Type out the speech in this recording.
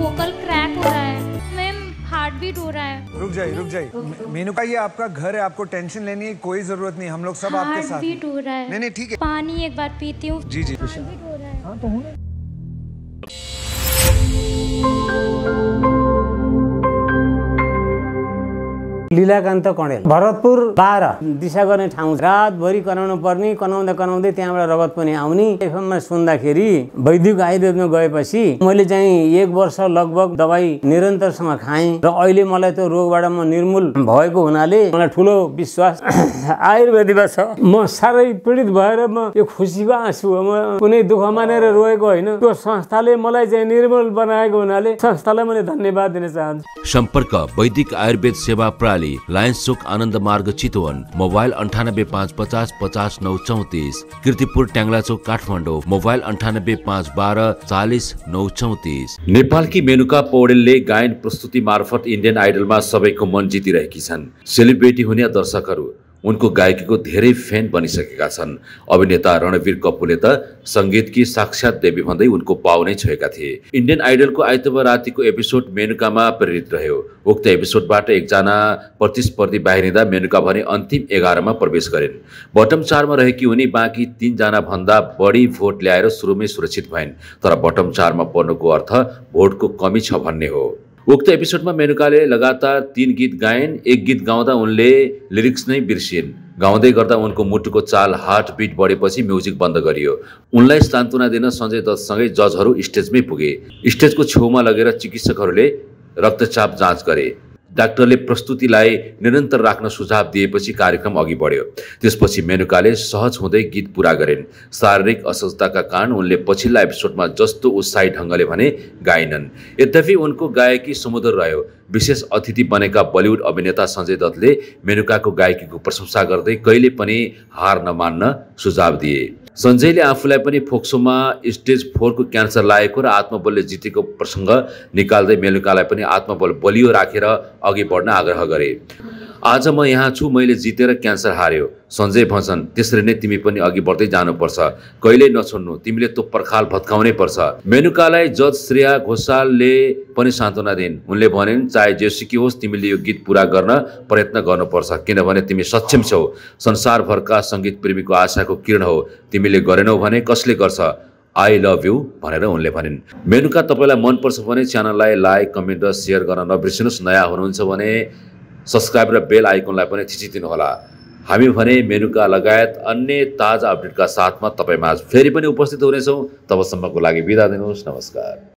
vocal crack हो रहा है मैम हार्ट बीट हो रहा है रुक जाए रुक जाए मेनू का ये आपका घर है आपको टेंशन लेने की कोई जरूरत नहीं हम लोग सब आपके साथ हार्ट बीट हो रहा है नहीं नहीं ठीक है पानी एक बार पीती हूँ जी जी हार्ट बीट हो रहा है हाँ तो हूँ लीलाकान्त कणेल भरतपुर बाह्र दिशा गर्ने ठाउँ रातभरि कनाउनु पर्ने कनाउँदा कनाउँदै त्यहाँबाट रगत पनि आउने एफएममा सुन्दाखेरि वैदिक आयुर्वेदमा गएपछि मैले चाहिँ एक वर्ष लगभग दबाई निरन्तरसँग खाएँ र अहिले मलाई त्यो रोगबाट म निर्मूल भएको हुनाले मलाई ठुलो विश्वास आयुर्वेदमा छ म साह्रै पीडित भएर म यो खुसीको आँसु हो म कुनै दुःख मानेर रोएको होइन त्यो संस्थाले मलाई चाहिँ निर्मूल बनाएको हुनाले संस्थालाई मैले धन्यवाद दिन चाहन्छु सम्पर्क वैदिक आयुर्वेद सेवा प्रा कैलाली लायन्स चोक आनन्द मार्ग चितवन मोबाइल अन्ठानब्बे पाँच पचास पचास नौ चौतिस किर्तिपुर ट्याङ्ला चोक काठमाडौँ मोबाइल अन्ठानब्बे पाँच बाह्र चालिस नौ चौतिस नेपालकी मेनुका पौडेलले गायन प्रस्तुति मार्फत इन्डियन आइडलमा सबैको मन जितिरहेकी छन् सेलिब्रेटी हुने दर्शकहरू उनको गायकीको धेरै फ्यान बनिसकेका छन् अभिनेता रणवीर कपूरले त सङ्गीतकी साक्षात देवी भन्दै उनको पाउ नै छोएका थिए इन्डियन आइडलको आइतबार रातिको एपिसोड मेनुकामा प्रेरित रह्यो उक्त एपिसोडबाट एकजना प्रतिस्पर्धी बाहिरिँदा मेनुका भने अन्तिम एघारमा प्रवेश गरिन् बटम चारमा रहेकी उनी बाँकी तिनजना भन्दा बढी भोट ल्याएर सुरुमै सुरक्षित भइन् तर बटम चारमा पर्नुको अर्थ भोटको कमी छ भन्ने हो उक्त एपिसोडमा मेनुकाले लगातार तीन गीत गाइन् एक गीत गाउँदा उनले लिरिक्स नै बिर्सिन् गाउँदै गर्दा उनको मुटुको चाल हार्ट बिट बढेपछि म्युजिक बन्द गरियो उनलाई सान्त्वना दिन सञ्जय दत्तसँगै जजहरू स्टेजमै पुगे स्टेजको छेउमा लगेर चिकित्सकहरूले रक्तचाप जाँच गरे डाक्टरले प्रस्तुतिलाई निरन्तर राख्न सुझाव दिएपछि कार्यक्रम अघि बढ्यो त्यसपछि मेनुकाले सहज हुँदै गीत पुरा गरेन् शारीरिक असहजताका कारण उनले पछिल्ला एपिसोडमा जस्तो उत्साही ढङ्गले भने गाएनन् यद्यपि उनको गायकी समुद्र रह्यो विशेष अतिथि बनेका बलिउड अभिनेता सञ्जय दत्तले मेनुकाको गायकीको प्रशंसा गर्दै कहिले पनि हार नमान्न सुझाव दिए सञ्जयले आफूलाई पनि फोक्सोमा स्टेज फोरको क्यान्सर लागेको र आत्मबलले जितेको प्रसङ्ग निकाल्दै मेलुकालाई पनि आत्मबल बलियो राखेर अघि बढ्न आग्रह गरे आज म यहाँ छु मैले जितेर क्यान्सर हार्यो सञ्जय भन्छन् त्यसरी नै तिमी पनि अघि बढ्दै जानुपर्छ कहिल्यै नछोड्नु तिमीले तो पर्खाल भत्काउनै पर्छ मेनुकालाई जज श्रेया घोषालले पनि सान्त्वना दिइन् उनले भनेन् चाहे सिकी होस् तिमीले यो गीत पुरा गर्न प्रयत्न गर्नुपर्छ किनभने तिमी सक्षम छौ संसारभरका सङ्गीत प्रेमीको आशाको किरण हो तिमीले गरेनौ भने कसले गर्छ आई लभ यु भनेर उनले भनिन् मेनुका तपाईँलाई मनपर्छ भने च्यानललाई लाइक कमेन्ट र सेयर गर्न नबिर्सिनुहोस् नयाँ हुनुहुन्छ भने सब्सक्राइब र बेल आइकनलाई पनि थिचिदिनुहोला हामी भने मेनुका लगायत अन्य ताजा अपडेटका साथमा तपाईँमा फेरि पनि उपस्थित हुनेछौँ तबसम्मको लागि बिदा दिनुहोस् नमस्कार